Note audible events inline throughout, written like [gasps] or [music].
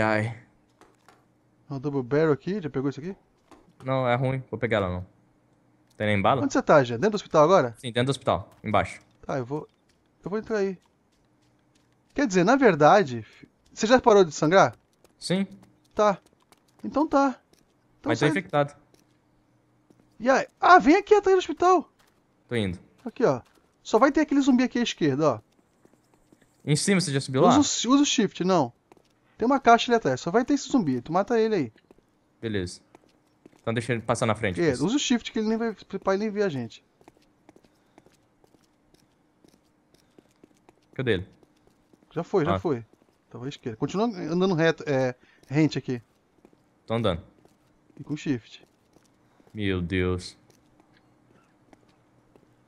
Ai, ai. É um double barrel aqui, já pegou isso aqui? Não, é ruim, vou pegar ela não. Tem nem bala? Onde você tá, já? Dentro do hospital agora? Sim, dentro do hospital, embaixo. Tá, eu vou. Eu vou entrar aí. Quer dizer, na verdade. Você já parou de sangrar? Sim. Tá. Então tá. Então Mas tá infectado. E aí? Ah, vem aqui atrás do hospital. Tô indo. Aqui, ó. Só vai ter aquele zumbi aqui à esquerda, ó. Em cima você já subiu lá? usa o shift, não. Tem uma caixa ali atrás. Só vai ter esse zumbi. Tu mata ele aí. Beleza. Então deixa ele passar na frente. É, usa o shift que ele nem vai, pra ele nem ver a gente. Cadê ele? Já foi, já ah. foi. Tava então, à esquerda. Continua andando reto, é, rente aqui. Tô andando. E com shift. Meu Deus.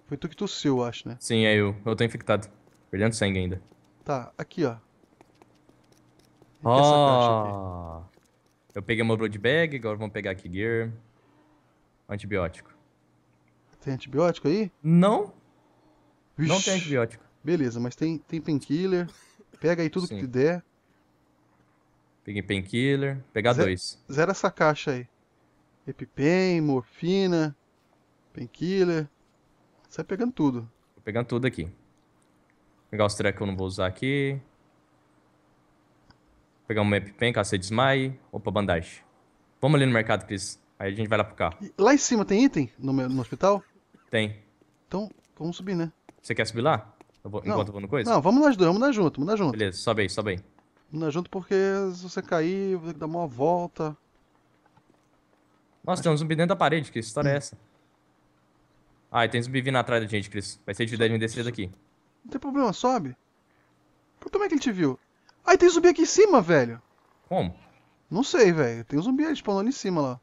Foi tu que tossiu, eu acho, né? Sim, é eu. Eu tô infectado. Perdendo sangue ainda. Tá, aqui, ó. Ó. Eu peguei meu blood bag, agora vamos pegar aqui gear. Antibiótico. Tem antibiótico aí? Não. Não tem antibiótico. Beleza, mas tem, tem painkiller. Pega aí tudo Sim. que der. Peguei painkiller. Pegar Zer, dois. Zera essa caixa aí. Epipen, morfina, painkiller. Sai pegando tudo. vou pegando tudo aqui. Pegar os trecos que eu não vou usar aqui. Pegamos uma EpiPen, cacete Smile. Opa, bandagem. Vamos ali no mercado, Cris. Aí a gente vai lá pro carro. Lá em cima tem item no, no hospital? Tem. Então, vamos subir, né? Você quer subir lá? Eu vou, não, enquanto eu vou no coisa? Não, vamos nós dois, vamos nós junto, vamos nós junto. Beleza, sobe aí, sobe aí. Vamos nós junto porque se você cair, eu vou ter que dar uma volta. Nossa, Acho... tem um zumbi dentro da parede, Cris. Que história hum. é essa? Ah, e tem zumbi vindo atrás da gente, Cris. Vai ser de me descer daqui. Não tem problema, sobe. Como é que ele te viu? Aí tem zumbi aqui em cima, velho. Como? Não sei, velho. Tem um zumbi spawnando em cima lá.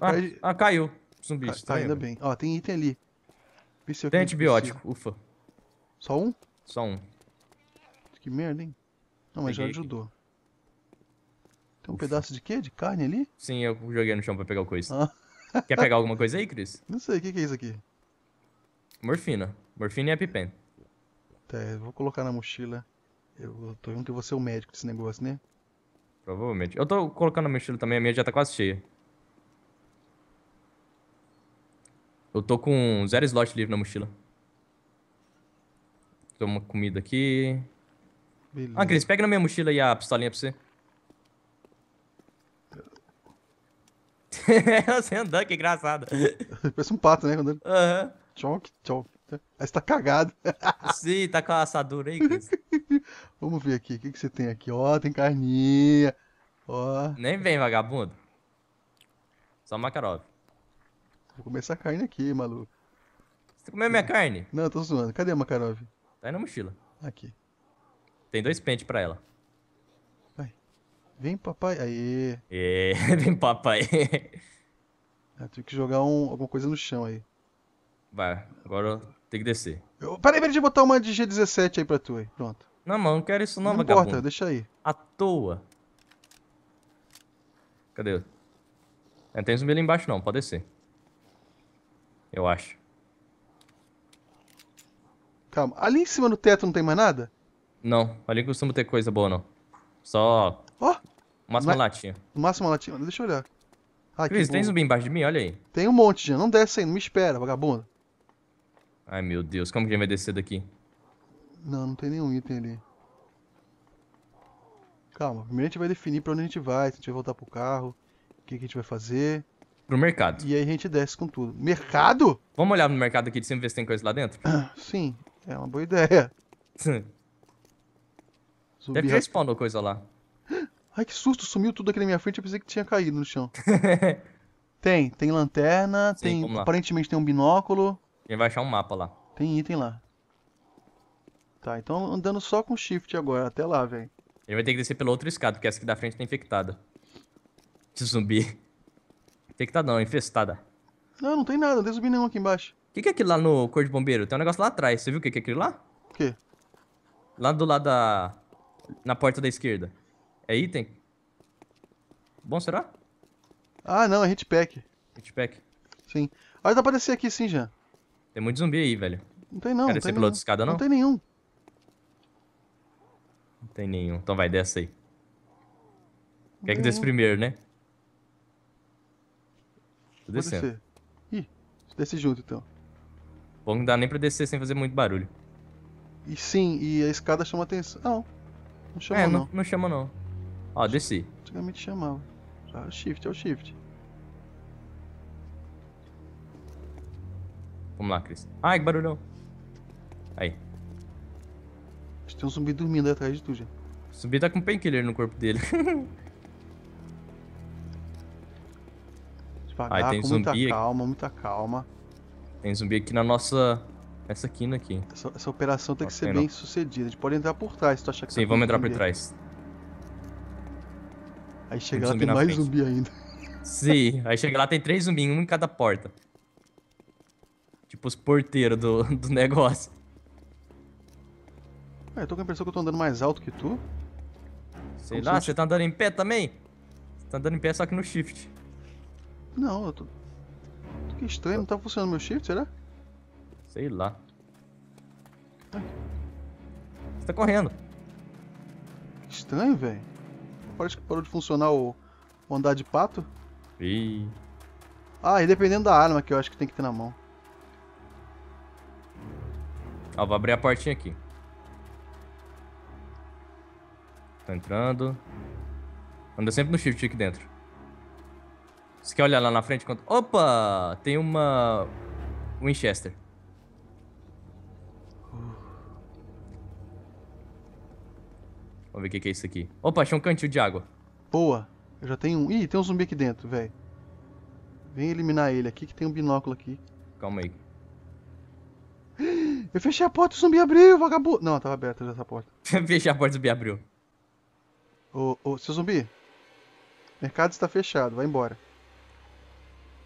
Ah, caí... ah, caiu. Zumbi. Ca tá ainda bem. Ó, tem item ali. tem antibiótico, ufa. Só um? Só um. Que merda, hein? Não, mas Peguei já ajudou. Aqui. Tem um ufa. pedaço de quê? De carne ali? Sim, eu joguei no chão pra pegar o coisa. Ah. [laughs] Quer pegar alguma coisa aí, Cris? [laughs] Não sei, o que, que é isso aqui? Morfina. Morfina e EpiPen. Tá, vou colocar na mochila. Eu tô vendo que vou ser é o médico desse negócio, né? Provavelmente. Eu tô colocando a minha mochila também, a minha já tá quase cheia. Eu tô com zero slot livre na mochila. Toma comida aqui. Beleza. Ah, Cris, pega na minha mochila aí a pistolinha pra você. [laughs] você andando, que engraçada. Parece um pato, né? Andando. Aham. Uhum. Tchau, tchau bosta. Aí você tá cagado. [laughs] Sim, tá com a assadura aí, Cris. [laughs] Vamos ver aqui, o que, que você tem aqui? Ó, tem carninha. Ó. Nem vem, vagabundo. Só Makarov. Vou comer essa carne aqui, maluco. Você comeu minha carne? Não, eu tô zoando. Cadê a Makarov? Tá aí na mochila. Aqui. Tem dois pentes pra ela. Vai. Vem, papai. Aê. É, [laughs] vem, papai. Ah, tenho que jogar um, alguma coisa no chão aí. Vai, agora tem que descer. Eu, peraí, peraí, de botar uma de G17 aí pra tu aí. Pronto. Não, mano, não quero isso não, Não importa, deixa aí. À toa. Cadê? Não tem zumbi ali embaixo não, pode descer. Eu acho. Calma, ali em cima do teto não tem mais nada? Não, ali não costuma ter coisa boa não. Só... Ó! Oh, máximo uma latinha. Máximo latinha, deixa eu olhar. Ah, Cris, tem zumbi embaixo de mim? Olha aí. Tem um monte, já. Não desce aí, não me espera, vagabundo. Ai, meu Deus. Como que a gente vai descer daqui? Não, não tem nenhum item ali. Calma. Primeiro a gente vai definir pra onde a gente vai. Se a gente vai voltar pro carro. O que, que a gente vai fazer. Pro mercado. E aí a gente desce com tudo. Mercado? Vamos olhar no mercado aqui de cima ver se tem coisa lá dentro? Ah, sim. É uma boa ideia. [laughs] Zumbi Deve ter spawnou coisa lá. [gasps] Ai, que susto, sumiu tudo aqui na minha frente, eu pensei que tinha caído no chão. [laughs] tem, tem lanterna, Sim, tem aparentemente tem um binóculo. Ele vai achar um mapa lá. Tem item lá. Tá, então andando só com shift agora, até lá, velho. Ele vai ter que descer pela outra escada, porque essa aqui da frente tá infectada. De zumbi. Infectada não, infestada. Não, não tem nada, não tem zumbi nenhum aqui embaixo. O que, que é aquilo lá no cor de bombeiro? Tem um negócio lá atrás, você viu o que, que é aquilo lá? O quê? Lá do lado da... Na porta da esquerda. É item? Bom, será? Ah, não, é hitpack. Hitpack? Sim. Olha, dá pra descer aqui sim, já. Tem muito zumbi aí, velho. Não tem não. Quer descer piloto de escada, não? Não tem nenhum. Não tem nenhum. Então vai, é desce aí. Não Quer que desça primeiro, né? Tô descendo. Ih, desce junto então. Bom, não dá nem pra descer sem fazer muito barulho. E sim, e a escada chama atenção. Não, não chama é, não. não. não chama não. Ó, desci. Antigamente chamava. Já, shift, é o shift. Vamos lá, Cris. Ai, que barulhão. Aí. Acho que tem um zumbi dormindo atrás de tu, já. O zumbi tá com um painkiller no corpo dele. [laughs] Devagar, Aí tem com zumbi muita aqui. calma, muita calma. Tem zumbi aqui na nossa... Essa quina aqui. Essa, essa operação tem que tá ser tem bem não. sucedida. A gente pode entrar por trás se tu achar que Sim, tá vamos entrar por trás. Aí chega Tem lá zumbi tem mais frente. zumbi ainda. Sim, aí chega lá, tem três zumbis, um em cada porta. Tipo os porteiros do, [laughs] do negócio. Ué, eu tô com a impressão que eu tô andando mais alto que tu. Sei lá, você tá andando em pé também? Você tá andando em pé só que no shift. Não, eu tô. Que estranho, não tá funcionando meu shift, será? Sei lá. Ai. Você tá correndo. Que estranho, velho. Parece que parou de funcionar o, o andar de pato. Ih. Ah, e dependendo da arma que eu acho que tem que ter na mão. Ó, vou abrir a portinha aqui. Tô entrando. Anda sempre no shift aqui dentro. Você quer olhar lá na frente? Quando... Opa! Tem uma... Winchester. Vamos ver o que, que é isso aqui. Opa, achei um cantinho de água. Boa. Eu já tenho um... Ih, tem um zumbi aqui dentro, velho. Vem eliminar ele aqui que tem um binóculo aqui. Calma aí. Eu fechei a porta, o zumbi abriu, vagabundo. Não, tava aberta essa porta. [laughs] fechei a porta, o zumbi abriu. Ô, ô, seu zumbi. Mercado está fechado, vai embora.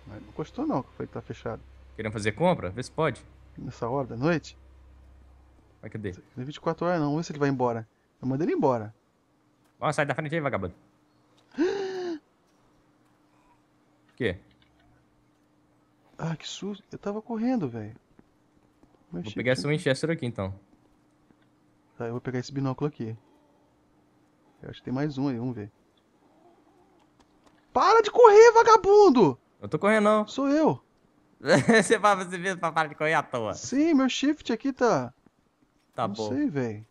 Mas não gostou não que foi que tá fechado. Querendo fazer compra? Vê se pode. Nessa hora da noite? Vai cadê? Não é 24 horas não, vamos ver se ele vai embora. Eu mandei ele embora. Vamos sai da frente aí, vagabundo. [gasps] O quê? Ah, que susto. Eu tava correndo, velho. Mas vou tipo pegar esse Winchester aqui então. Tá, eu vou pegar esse binóculo aqui. Eu acho que tem mais um aí, vamos ver. Para de correr, vagabundo! Eu tô correndo não. Sou eu. [laughs] você vai você mesmo pra parar de correr à toa. Sim, meu shift aqui tá... Tá não bom. Não sei, velho.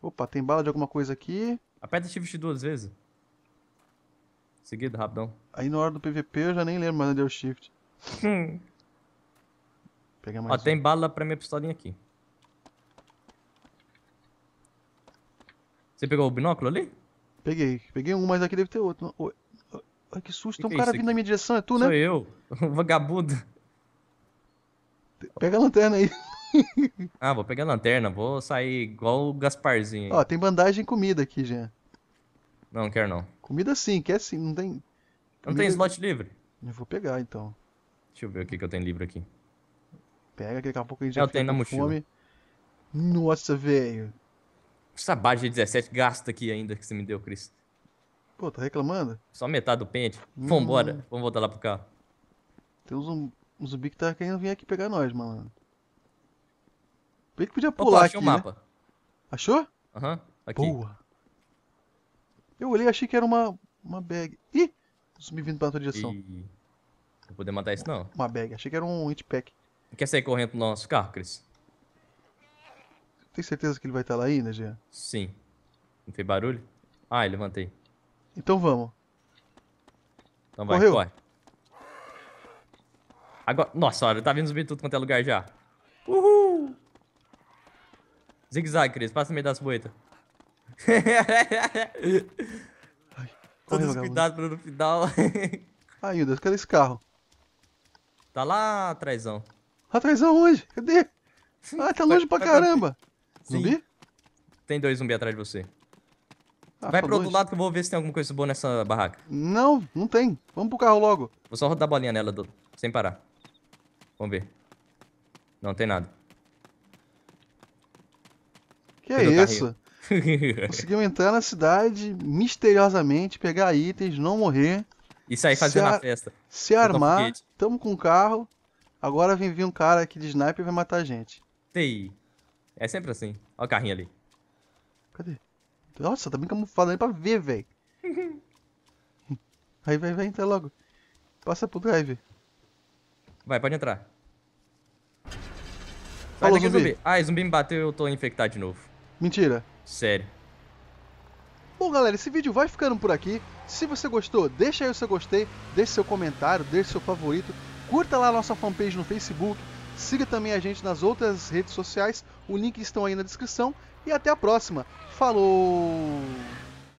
Opa, tem bala de alguma coisa aqui. Aperta shift duas vezes. Seguido, rapidão. Aí na hora do PVP eu já nem lembro mais onde é o shift. [laughs] Pegar mais Ó, um. tem bala pra minha pistolinha aqui. Você pegou o binóculo ali? Peguei. Peguei um, mas aqui deve ter outro. Ai, que susto. Que Tem um é cara vindo aqui? na minha direção. É tu, né? Sou eu. [laughs] Vagabundo. Pega a lanterna aí. [laughs] Ah, vou pegar a lanterna. Vou sair igual o Gasparzinho. aí. Ó, tem bandagem e comida aqui, Jean. Não, quero não. Comida sim, quer sim. Não tem... Não tem slot livre? Eu vou pegar, então. Deixa eu ver o que, que eu tenho livre aqui pega, daqui a pouco gente é já Eu tenho na com mochila. fome. Nossa, velho. Essa base de 17 gasta aqui ainda que você me deu, Cris. Pô, tá reclamando? Só metade do pente. Hum. Vambora, vamos voltar lá pro carro. Tem um um zumbi que tá querendo vir aqui pegar nós, mano. Bem que podia Opa, pular aqui, achei o né? mapa. Achou? Aham, aqui. Boa. Eu olhei e achei que era uma, uma bag. Ih! Zumbi vindo pra tua direção. Não vou poder matar isso não. Uma bag. Achei que era um hitpack. Quer sair correndo pro nosso carro, Cris? Tem certeza que ele vai estar tá lá ainda, né, Jean? Sim. Não fez barulho? Ah, levantei. Então vamos. Então vai, Correu. corre. Agora, nossa, olha, tá vindo zumbi tudo quanto é lugar já. Uhul! Zigue-zague, Cris, passa no meio das boitas. Todos cuidados pra no final. Ai, meu Deus, cadê esse carro? Tá lá atrásão. Atrás aonde? Cadê? Ah, tá longe pra caramba. Zumbi? Tem dois zumbi atrás de você. Ah, Vai tá pro outro lado que eu vou ver se tem alguma coisa boa nessa barraca. Não, não tem. Vamos pro carro logo. Vou só rodar a bolinha nela, do... sem parar. Vamos ver. Não, tem nada. Que Cadê é isso? [laughs] Conseguiu entrar na cidade misteriosamente, pegar itens, não morrer. Isso aí fazendo a festa. Se armar, tamo com o carro. Agora vem vir um cara aqui de sniper e vai matar a gente. Ei. É sempre assim. Olha o carrinho ali. Cadê? Nossa, tá bem camuflado nem pra ver, velho. [laughs] Aí vai, vai, entra logo. Passa pro drive. Vai, pode entrar. Sai Falou, daqui, zumbi. zumbi. Ah, zumbi me bateu e eu tô infectado de novo. Mentira. Sério. Bom, galera, esse vídeo vai ficando por aqui. Se você gostou, deixa aí o seu gostei, deixe seu comentário, deixe seu favorito. Curta lá a nossa fanpage no Facebook, siga também a gente nas outras redes sociais, o link estão aí na descrição e até a próxima. Falou!